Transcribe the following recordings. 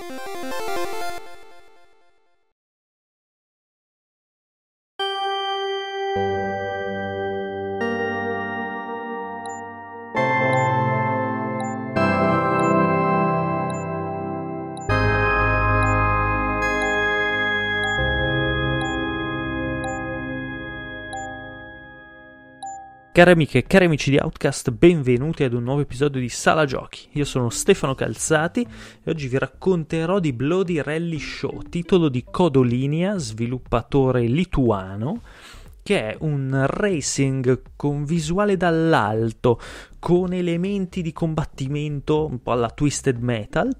Música Cari amiche e cari amici di Outcast, benvenuti ad un nuovo episodio di Sala Giochi. Io sono Stefano Calzati e oggi vi racconterò di Bloody Rally Show, titolo di Codolinia, sviluppatore lituano, che è un racing con visuale dall'alto, con elementi di combattimento un po' alla twisted metal,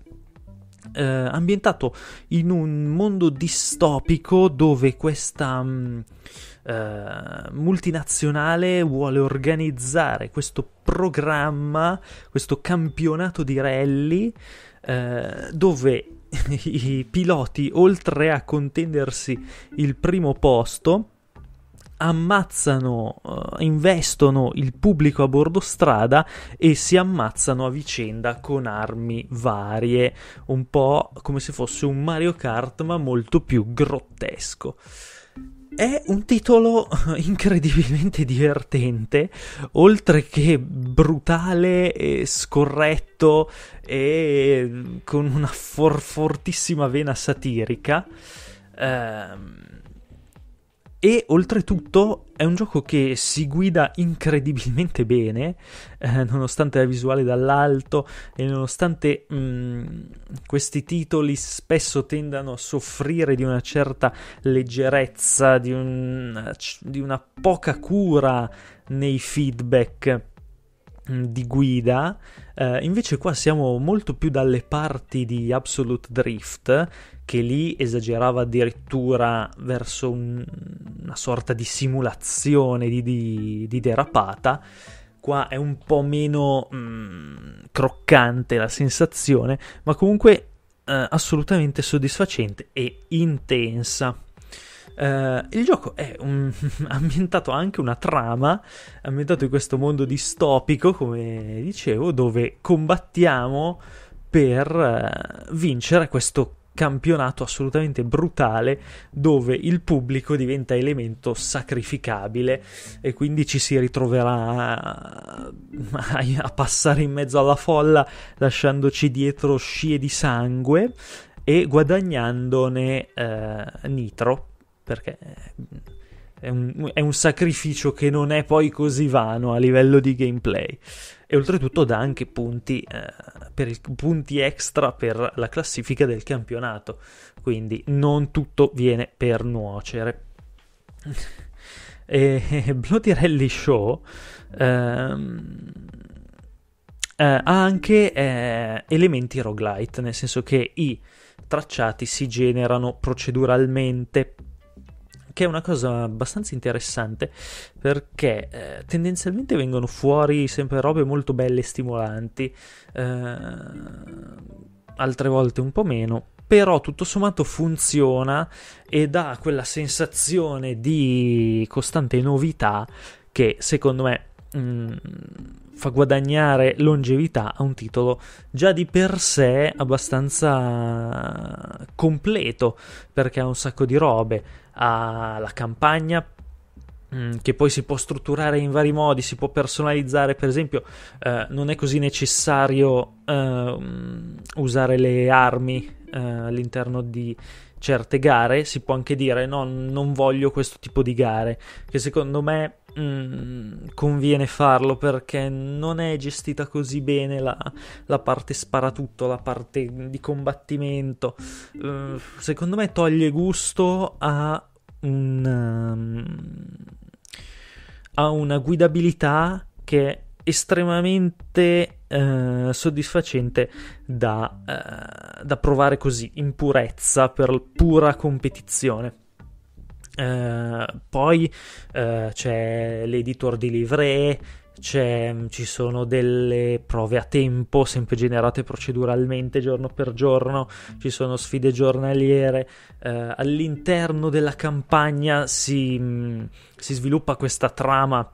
eh, ambientato in un mondo distopico dove questa mh, mm, eh, multinazionale vuole organizzare questo programma, questo campionato di rally eh, dove i piloti oltre a contendersi il primo posto ammazzano, uh, investono il pubblico a bordo strada e si ammazzano a vicenda con armi varie, un po' come se fosse un Mario Kart ma molto più grottesco. È un titolo eh, incredibilmente divertente, oltre che brutale, e scorretto e con una for- fortissima vena satirica. Ehm e oltretutto è un gioco che si guida incredibilmente bene, eh, nonostante la visuale dall'alto e nonostante mh, mm, questi titoli spesso tendano a soffrire di una certa leggerezza, di, un, di una poca cura nei feedback mm, di guida. Eh, invece qua siamo molto più dalle parti di Absolute Drift, che lì esagerava addirittura verso un, una sorta di simulazione di, di, di derapata. Qua è un po' meno mh, mm, croccante la sensazione, ma comunque eh, assolutamente soddisfacente e intensa. Uh, il gioco è un, ambientato anche una trama, ambientato in questo mondo distopico, come dicevo, dove combattiamo per uh, vincere questo campionato assolutamente brutale dove il pubblico diventa elemento sacrificabile e quindi ci si ritroverà a, a passare in mezzo alla folla lasciandoci dietro scie di sangue e guadagnandone eh, nitro perché è un, è un sacrificio che non è poi così vano a livello di gameplay e oltretutto dà anche punti, eh, per il, punti extra per la classifica del campionato, quindi non tutto viene per nuocere. e Bloody Rally Show ehm, eh, ha anche eh, elementi roguelite, nel senso che i tracciati si generano proceduralmente che è una cosa abbastanza interessante perché eh, tendenzialmente vengono fuori sempre robe molto belle e stimolanti, eh, altre volte un po' meno, però tutto sommato funziona e dà quella sensazione di costante novità che secondo me mh, mm, fa guadagnare longevità a un titolo già di per sé abbastanza completo perché ha un sacco di robe, ha la campagna mm, che poi si può strutturare in vari modi, si può personalizzare, per esempio eh, non è così necessario eh, usare le armi eh, all'interno di, certe gare si può anche dire no, non voglio questo tipo di gare, che secondo me mm, conviene farlo perché non è gestita così bene la, la parte sparatutto, la parte di combattimento. Eh, secondo me toglie gusto a un... Um, una guidabilità che estremamente eh, soddisfacente da, eh, da, provare così in purezza per pura competizione. Eh, poi eh, c'è l'editor di livree, ci sono delle prove a tempo, sempre generate proceduralmente giorno per giorno, ci sono sfide giornaliere. Eh, all'interno della campagna si, mm, si sviluppa questa trama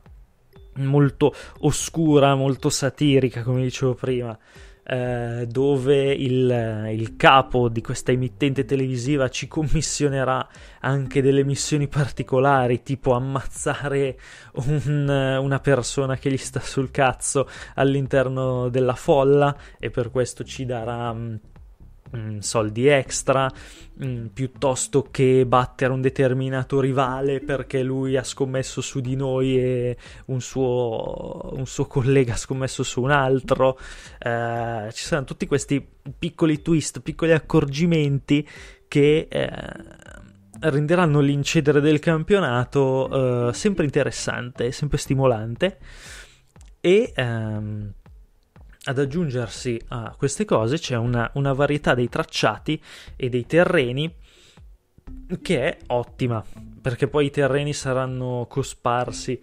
molto oscura, molto satirica, come dicevo prima, eh, dove il, il, capo di questa emittente televisiva ci commissionerà anche delle missioni particolari, tipo ammazzare un, una persona che gli sta sul cazzo all'interno della folla e per questo ci darà... Mm, Mm, soldi extra mm, piuttosto che battere un determinato rivale perché lui ha scommesso su di noi e un suo, un suo collega ha scommesso su un altro eh, ci saranno tutti questi piccoli twist piccoli accorgimenti che eh, renderanno l'incedere del campionato eh, sempre interessante sempre stimolante e ehm, ad aggiungersi a queste cose c'è una, una varietà dei tracciati e dei terreni che è ottima, perché poi i terreni saranno cosparsi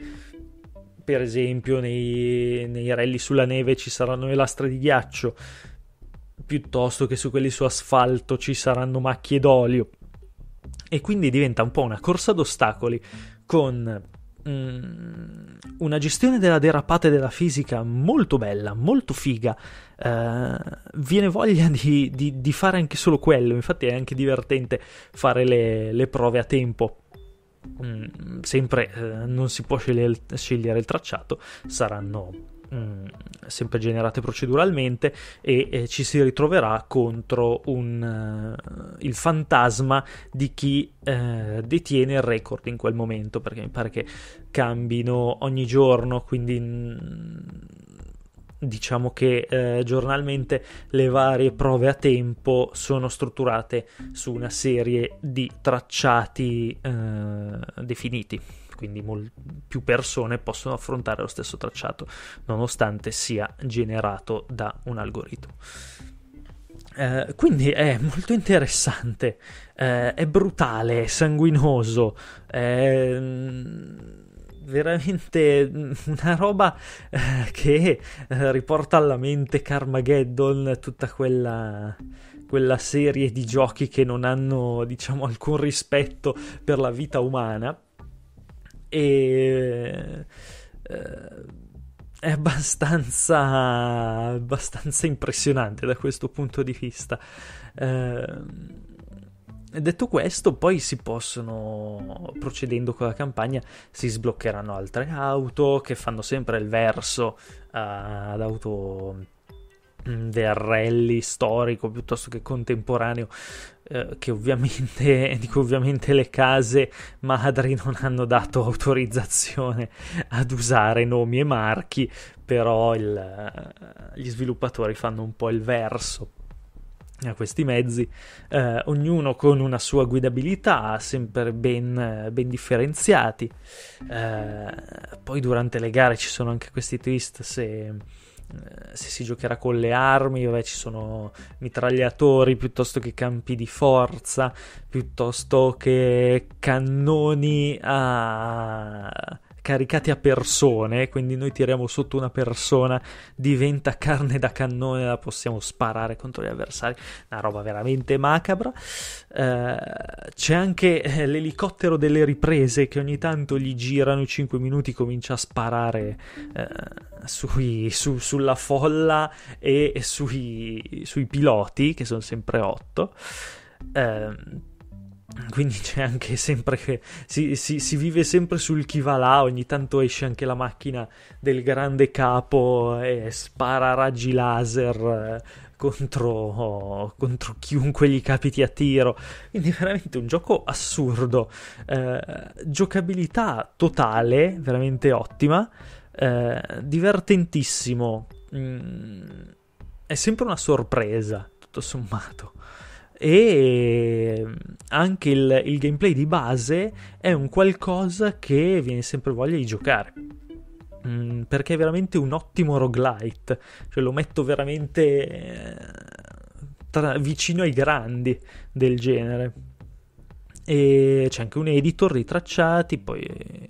per esempio nei, nei, rally sulla neve ci saranno le lastre di ghiaccio, piuttosto che su quelli su asfalto ci saranno macchie d'olio. E quindi diventa un po' una corsa d'ostacoli con Mm, una gestione della derapata e della fisica molto bella, molto figa. Eh, viene voglia di, di, di, fare anche solo quello, infatti è anche divertente fare le, le prove a tempo. Mh, mm, sempre eh, non si può scegliere, scegliere il tracciato, saranno Mm, sempre generate proceduralmente e, e, ci si ritroverà contro un, uh, il fantasma di chi uh, detiene il record in quel momento perché mi pare che cambino ogni giorno quindi mh, mm, diciamo che eh, giornalmente le varie prove a tempo sono strutturate su una serie di tracciati eh, definiti quindi mol- più persone possono affrontare lo stesso tracciato, nonostante sia generato da un algoritmo. Eh, quindi è molto interessante, eh, è brutale, è sanguinoso, è mm, veramente una roba eh, che eh, riporta alla mente Carmageddon tutta quella quella serie di giochi che non hanno, diciamo, alcun rispetto per la vita umana e eh, è abbastanza, abbastanza impressionante da questo punto di vista. Eh, Detto questo, poi si possono, procedendo con la campagna, si sbloccheranno altre auto che fanno sempre il verso uh, ad auto Mm, del rally storico piuttosto che contemporaneo eh, che ovviamente, di cui ovviamente le case madri non hanno dato autorizzazione ad usare nomi e marchi però il, eh, gli sviluppatori fanno un po' il verso a questi mezzi, eh, ognuno con una sua guidabilità, sempre ben, ben differenziati. Eh, poi durante le gare ci sono anche questi twist se eh, se si giocherà con le armi, vabbè, ci sono mitragliatori piuttosto che campi di forza, piuttosto che cannoni a caricati a persone, quindi noi tiriamo sotto una persona, diventa carne da cannone, la possiamo sparare contro gli avversari, una roba veramente macabra. Eh, c'è anche eh, l'elicottero delle riprese che ogni tanto gli girano i 5 minuti, comincia a sparare eh, sui, su, sulla folla e, sui, sui, piloti, che sono sempre 8. Eh, quindi c'è anche sempre che si, si, si, vive sempre sul chi va là, ogni tanto esce anche la macchina del grande capo e spara raggi laser eh, contro, contro chiunque gli capiti a tiro. Quindi veramente un gioco assurdo, eh, giocabilità totale, veramente ottima, eh, divertentissimo, mm, è sempre una sorpresa, tutto sommato e ehm, anche il, il gameplay di base è un qualcosa che viene sempre voglia di giocare mm, perché è veramente un ottimo roguelite cioè lo metto veramente eh, tra, vicino ai grandi del genere e c'è anche un editor ritracciati poi eh,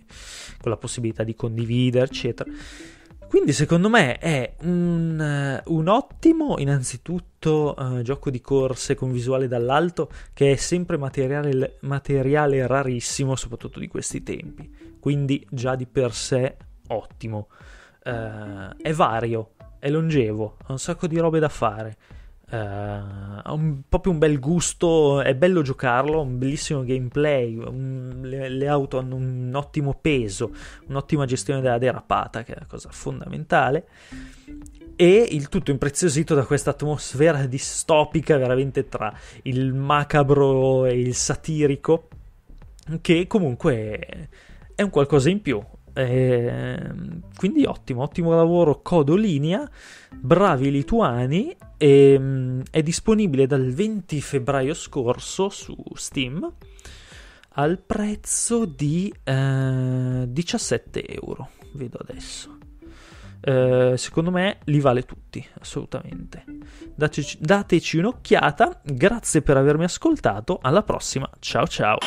con la possibilità di condividere eccetera quindi secondo me è un, eh, un ottimo innanzitutto uh, gioco di corse con visuale dall'alto che è sempre materiale, materiale, rarissimo soprattutto di questi tempi, quindi già di per sé ottimo. Uh, è vario, è longevo, ha un sacco di robe da fare Uh, eh, ha un, proprio un bel gusto, è bello giocarlo, un bellissimo gameplay, un, le, le, auto hanno un ottimo peso, un'ottima gestione della derapata, che è una cosa fondamentale, e il tutto impreziosito da questa atmosfera distopica veramente tra il macabro e il satirico, che comunque è un qualcosa in più, e ehm, quindi ottimo, ottimo lavoro Codolinia, bravi lituani, e, ehm, è disponibile dal 20 febbraio scorso su Steam al prezzo di eh, 17 euro, vedo adesso. Eh, secondo me li vale tutti, assolutamente. Dateci, dateci un'occhiata, grazie per avermi ascoltato, alla prossima, ciao ciao.